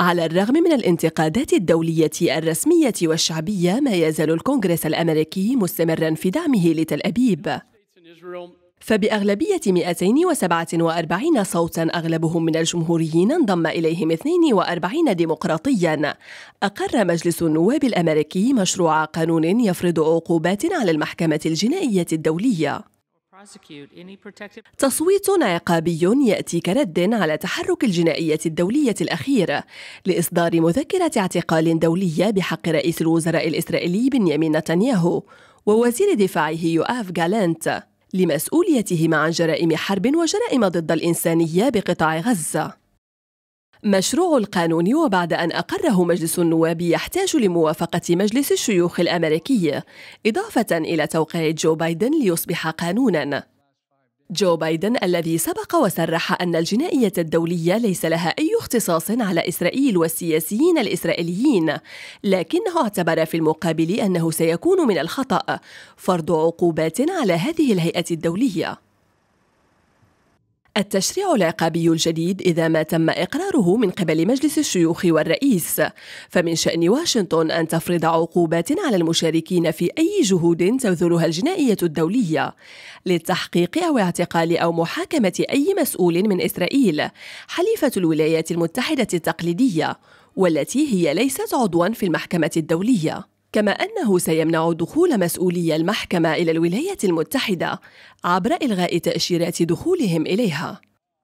على الرغم من الانتقادات الدولية الرسمية والشعبية ما يزال الكونغرس الأمريكي مستمرا في دعمه لتل أبيب فبأغلبية 247 صوتا أغلبهم من الجمهوريين انضم إليهم 42 ديمقراطيا أقر مجلس النواب الأمريكي مشروع قانون يفرض عقوبات على المحكمة الجنائية الدولية تصويت عقابي ياتي كرد على تحرك الجنائيه الدوليه الاخير لاصدار مذكره اعتقال دوليه بحق رئيس الوزراء الاسرائيلي بنيامين نتنياهو ووزير دفاعه يؤاف جالانت لمسؤوليتهما عن جرائم حرب وجرائم ضد الانسانيه بقطاع غزه مشروع القانون وبعد أن أقره مجلس النواب يحتاج لموافقة مجلس الشيوخ الأمريكي إضافة إلى توقيع جو بايدن ليصبح قانوناً جو بايدن الذي سبق وصرح أن الجنائية الدولية ليس لها أي اختصاص على إسرائيل والسياسيين الإسرائيليين لكنه اعتبر في المقابل أنه سيكون من الخطأ فرض عقوبات على هذه الهيئة الدولية التشريع العقابي الجديد إذا ما تم إقراره من قبل مجلس الشيوخ والرئيس، فمن شأن واشنطن أن تفرض عقوبات على المشاركين في أي جهود تبذلها الجنائية الدولية للتحقيق أو اعتقال أو محاكمة أي مسؤول من إسرائيل، حليفة الولايات المتحدة التقليدية، والتي هي ليست عضواً في المحكمة الدولية. كما أنه سيمنع دخول مسؤولي المحكمة إلى الولايات المتحدة عبر إلغاء تأشيرات دخولهم إليها